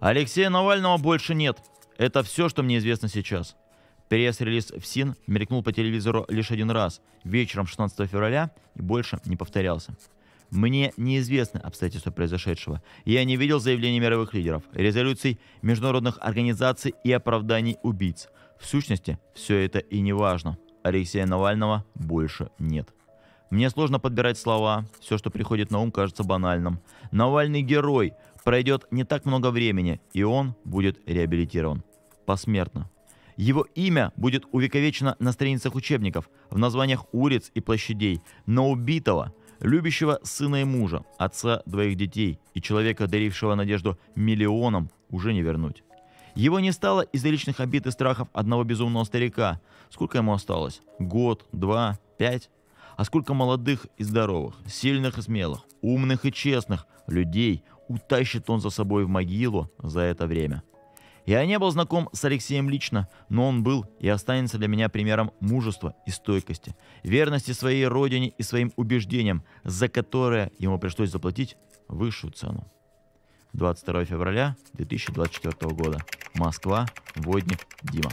Алексея Навального больше нет. Это все, что мне известно сейчас. Пресс-релиз в СИН мелькнул по телевизору лишь один раз, вечером 16 февраля, и больше не повторялся. Мне неизвестны обстоятельства произошедшего. Я не видел заявлений мировых лидеров, резолюций международных организаций и оправданий убийц. В сущности, все это и не важно. Алексея Навального больше нет. Мне сложно подбирать слова, все, что приходит на ум, кажется банальным. Навальный герой, Пройдет не так много времени, и он будет реабилитирован. Посмертно. Его имя будет увековечено на страницах учебников, в названиях улиц и площадей, но убитого, любящего сына и мужа, отца двоих детей и человека, дарившего надежду миллионам, уже не вернуть. Его не стало из-за личных обид и страхов одного безумного старика. Сколько ему осталось? Год, два, пять? А сколько молодых и здоровых, сильных и смелых, умных и честных людей, утащит он за собой в могилу за это время. Я не был знаком с Алексеем лично, но он был и останется для меня примером мужества и стойкости, верности своей родине и своим убеждениям, за которое ему пришлось заплатить высшую цену. 22 февраля 2024 года. Москва. Водник. Дима.